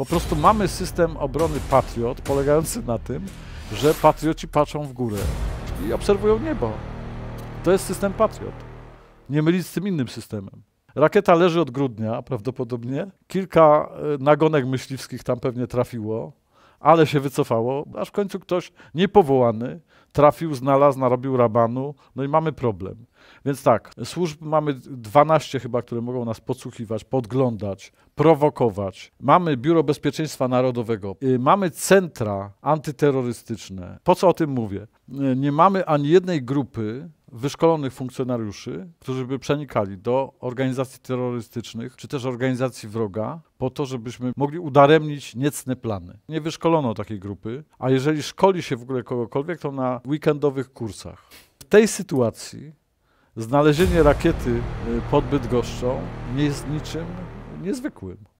Po prostu mamy system obrony Patriot polegający na tym, że patrioci patrzą w górę i obserwują niebo. To jest system Patriot. Nie mylić z tym innym systemem. Rakieta leży od grudnia prawdopodobnie. Kilka e, nagonek myśliwskich tam pewnie trafiło ale się wycofało, aż w końcu ktoś niepowołany trafił, znalazł, narobił rabanu, no i mamy problem. Więc tak, służb mamy 12 chyba, które mogą nas podsłuchiwać, podglądać, prowokować. Mamy Biuro Bezpieczeństwa Narodowego, y, mamy centra antyterrorystyczne. Po co o tym mówię? Y, nie mamy ani jednej grupy, wyszkolonych funkcjonariuszy, którzy by przenikali do organizacji terrorystycznych czy też organizacji wroga, po to, żebyśmy mogli udaremnić niecne plany. Nie wyszkolono takiej grupy, a jeżeli szkoli się w ogóle kogokolwiek, to na weekendowych kursach. W tej sytuacji znalezienie rakiety y, pod Bydgoszczą nie jest niczym niezwykłym.